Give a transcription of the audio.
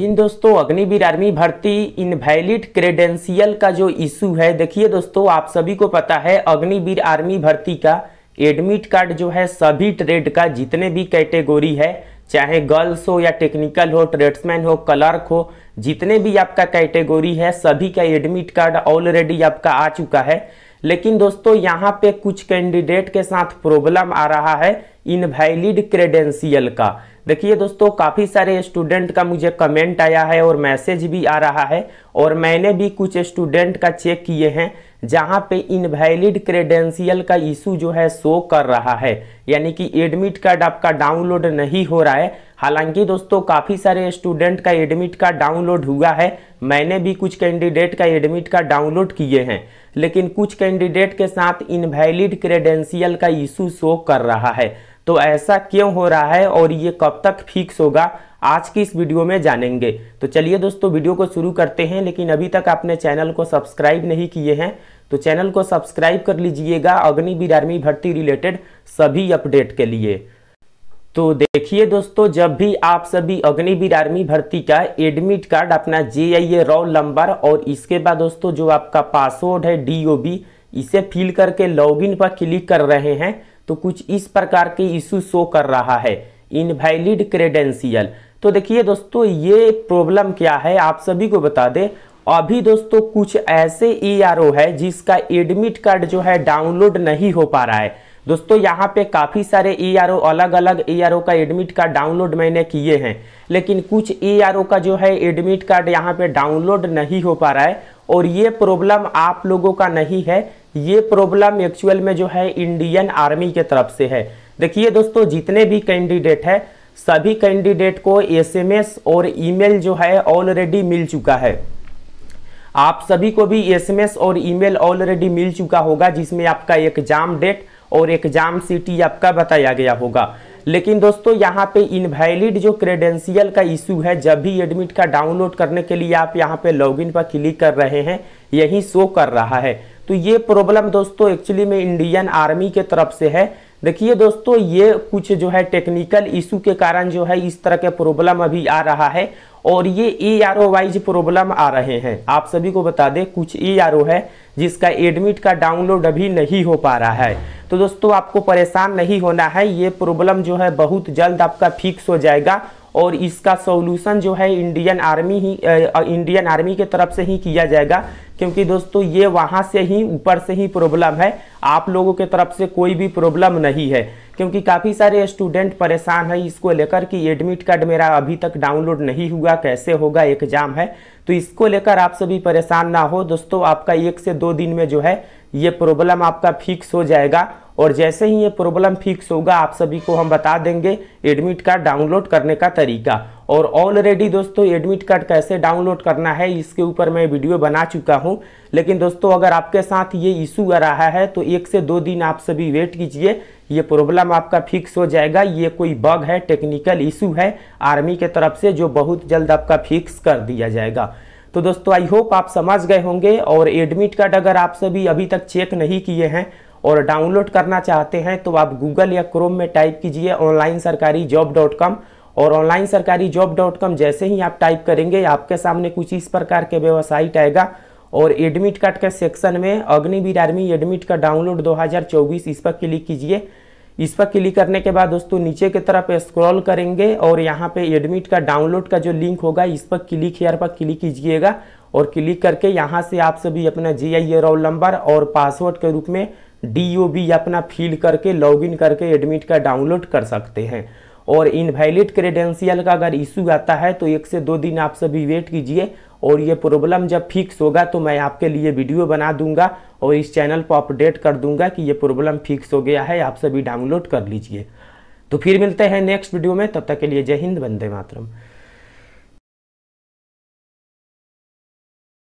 हिंद दोस्तों अग्निवीर आर्मी भर्ती invalid credential का जो इशू है देखिए दोस्तों आप सभी को पता है अग्निवीर आर्मी भर्ती का एडमिट कार्ड जो है सभी ट्रेड का जितने भी कैटेगोरी है चाहे गर्ल्स हो या टेक्निकल हो ट्रेड्समैन हो क्लर्क हो जितने भी आपका कैटेगोरी है सभी का एडमिट कार्ड ऑलरेडी आपका आ चुका है लेकिन दोस्तों यहाँ पे कुछ कैंडिडेट के साथ प्रॉब्लम आ रहा है इनवैलिड क्रेडेंशियल का देखिए दोस्तों काफ़ी सारे स्टूडेंट का मुझे कमेंट आया है और मैसेज भी आ रहा है और मैंने भी कुछ स्टूडेंट का चेक किए हैं जहाँ पे इनवैलिड क्रेडेंशियल का इशू जो है शो कर रहा है यानी कि एडमिट कार्ड आपका डाउनलोड नहीं हो रहा है हालांकि दोस्तों काफ़ी सारे स्टूडेंट का एडमिट कार्ड डाउनलोड हुआ है मैंने भी कुछ कैंडिडेट का एडमिट कार्ड डाउनलोड किए हैं लेकिन कुछ कैंडिडेट के साथ इनवैलिड क्रेडेंशियल का इशू शो कर रहा है तो ऐसा क्यों हो रहा है और ये कब तक फिक्स होगा आज की इस वीडियो में जानेंगे तो चलिए दोस्तों वीडियो को शुरू करते हैं लेकिन अभी तक आपने चैनल को सब्सक्राइब नहीं किए हैं तो चैनल को सब्सक्राइब कर लीजिएगा अग्निवीर आर्मी भर्ती रिलेटेड सभी अपडेट के लिए तो देखिए दोस्तों जब भी आप सभी अग्निवीर आर्मी भर्ती का एडमिट कार्ड अपना जे आई ए रोल नंबर और इसके बाद दोस्तों जो आपका पासवर्ड है डी ओ बी इसे फिल करके लॉगिन पर क्लिक कर रहे हैं तो कुछ इस प्रकार के इशू शो कर रहा है इनवैलिड क्रेडेंशियल तो देखिए दोस्तों ये प्रॉब्लम क्या है आप सभी को बता दें अभी दोस्तों कुछ ऐसे ई e है जिसका एडमिट कार्ड जो है डाउनलोड नहीं हो पा रहा है दोस्तों यहाँ पे काफ़ी सारे ई e आर ओ अलग अलग ई e आर ओ का एडमिट कार्ड डाउनलोड मैंने किए हैं लेकिन कुछ ई आर ओ का जो है एडमिट कार्ड यहाँ पे डाउनलोड नहीं हो पा रहा है और ये प्रॉब्लम आप लोगों का नहीं है ये प्रॉब्लम एक्चुअल में जो है इंडियन आर्मी के तरफ से है देखिए दोस्तों जितने भी कैंडिडेट है सभी कैंडिडेट को एस और मेल जो है ऑलरेडी मिल चुका है आप सभी को भी एस और मेल ऑलरेडी मिल चुका होगा जिसमें आपका एग्जाम डेट और एग्जाम सिटी आपका बताया गया होगा लेकिन दोस्तों यहाँ पे इनवैलिड जो क्रेडेंशियल का इशू है जब भी एडमिट का डाउनलोड करने के लिए आप यहाँ पे लॉगिन पर क्लिक कर रहे हैं यही शो कर रहा है तो ये प्रॉब्लम दोस्तों एक्चुअली में इंडियन आर्मी के तरफ से है देखिए दोस्तों ये कुछ जो है टेक्निकल इशू के कारण जो है इस तरह के प्रॉब्लम अभी आ रहा है और ये A R O wise problem आ रहे हैं आप सभी को बता दें कुछ ए आर ओ है जिसका एडमिट का डाउनलोड अभी नहीं हो पा रहा है तो दोस्तों आपको परेशान नहीं होना है ये प्रॉब्लम जो है बहुत जल्द आपका फिक्स हो जाएगा और इसका सोल्यूशन जो है इंडियन आर्मी ही इंडियन आर्मी के तरफ से ही किया जाएगा क्योंकि दोस्तों ये वहाँ से ही ऊपर से ही प्रॉब्लम है आप लोगों के तरफ से कोई भी प्रॉब्लम नहीं है क्योंकि काफ़ी सारे स्टूडेंट परेशान हैं इसको लेकर कि एडमिट कार्ड मेरा अभी तक डाउनलोड नहीं हुआ कैसे होगा एग्जाम है तो इसको लेकर आप सभी परेशान ना हो दोस्तों आपका एक से दो दिन में जो है ये प्रॉब्लम आपका फिक्स हो जाएगा और जैसे ही ये प्रॉब्लम फिक्स होगा आप सभी को हम बता देंगे एडमिट कार्ड डाउनलोड करने का तरीका और ऑलरेडी दोस्तों एडमिट कार्ड कैसे डाउनलोड करना है इसके ऊपर मैं वीडियो बना चुका हूं लेकिन दोस्तों अगर आपके साथ ये इशू आ रहा है तो एक से दो दिन आप सभी वेट कीजिए ये प्रॉब्लम आपका फिक्स हो जाएगा ये कोई बग है टेक्निकल इशू है आर्मी के तरफ से जो बहुत जल्द आपका फिक्स कर दिया जाएगा तो दोस्तों आई होप आप समझ गए होंगे और एडमिट कार्ड अगर आप सभी अभी तक चेक नहीं किए हैं और डाउनलोड करना चाहते हैं तो आप गूगल या क्रोम में टाइप कीजिए ऑनलाइन सरकारी जॉब डॉट कॉम और ऑनलाइन सरकारी जॉब डॉट कॉम जैसे ही आप टाइप करेंगे आपके सामने कुछ इस प्रकार के वेबसाइट आएगा और एडमिट कार्ड के सेक्शन में अग्निवीर आर्मी एडमिट का डाउनलोड चौबीस इस पर क्लिक कीजिए इस पर क्लिक करने के बाद दोस्तों नीचे की तरफ स्क्रॉल करेंगे और यहाँ पे एडमिट का डाउनलोड का जो लिंक होगा इस पर क्लिक हेयर पर क्लिक कीजिएगा और क्लिक करके यहाँ से आप सभी अपना जी आई रोल नंबर और पासवर्ड के रूप में डी ओ अपना फिल करके लॉगिन करके एडमिट का डाउनलोड कर सकते हैं और इनवैलिड क्रेडेंशियल का अगर इशू आता है तो एक से दो दिन आप सभी वेट कीजिए और ये प्रॉब्लम जब फिक्स होगा तो मैं आपके लिए वीडियो बना दूंगा और इस चैनल पर अपडेट कर दूंगा कि ये प्रॉब्लम फिक्स हो गया है आप सभी डाउनलोड कर लीजिए तो फिर मिलते हैं नेक्स्ट वीडियो में तब तक के लिए जय हिंद वंदे मातरम